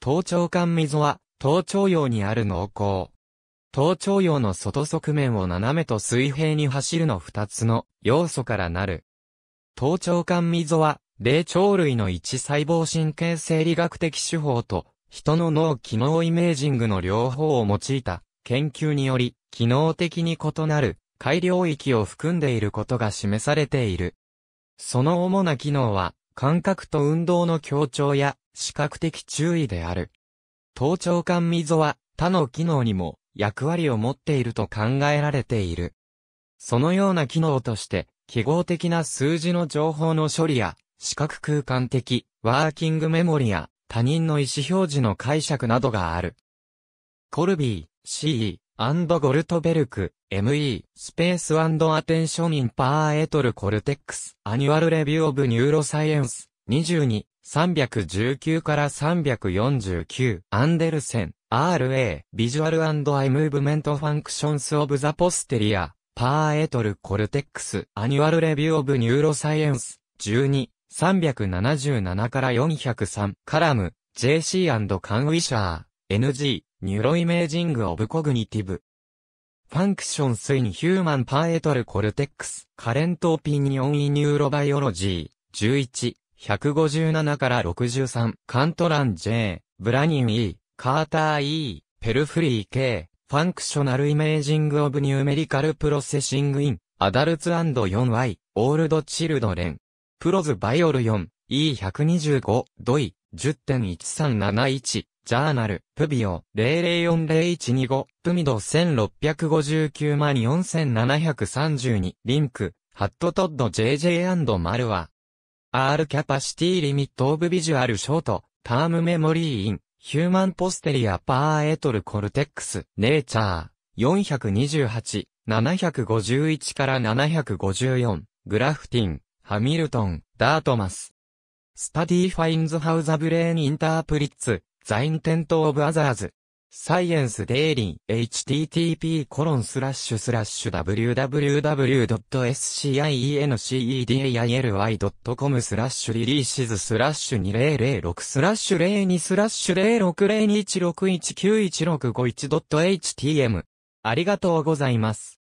頭頂間溝は、頭頂葉にある濃厚。頭頂葉の外側面を斜めと水平に走るの二つの要素からなる。頭頂間溝は、霊長類の一細胞神経生理学的手法と、人の脳機能イメージングの両方を用いた研究により、機能的に異なる改良域を含んでいることが示されている。その主な機能は、感覚と運動の協調や視覚的注意である。頭頂管溝は他の機能にも役割を持っていると考えられている。そのような機能として、記号的な数字の情報の処理や、視覚空間的、ワーキングメモリや、他人の意思表示の解釈などがある。コルビー、CE、アンドゴルトベルク、ME、スペースアテンションインパーエトルコルテックス、アニュアルレビューオブニューロサイエンス、22、319から349、アンデルセン、RA、ビジュアルアイムーブメントファンクションスオブザポステリア、パーエトルコルテックス、アニュアルレビューオブニューロサイエンス、12、377から403、カラム、JC& カンウィシャー、NG、ニューロイメージングオブコグニティブ。ファンクションスインヒューマンパーエトルコルテックス、カレントオピニオンイニューロバイオロジー、11、157から63、カントラン J、ブラニン E、カーター E、ペルフリー K、ファンクショナルイメージングオブニューメリカルプロセッシングイン、アダルツ &4Y、オールドチルドレン。プロズバイオル 4E125、ドイ、10.1371、ジャーナル、プビオ、0 0 4 0 1 2 5プミド16594732、リンク、ハットトッド JJ& マルワ。R キャパシティリミットオブビジュアルショート、タームメモリーイン、ヒューマンポステリアパーエトルコルテックス、ネイチャー、428、751から754、グラフティン、ハミルトン、ダートマス。スタディファインズハウザブレーンインタープリッツ、ザインテントオブアザーズ。サイエンスデイリー http://www.sciencedaily.com スラッシュリリーシズスラッシュ2006スラッシュ02スラッシュ 060216191651.htm ありがとうございます。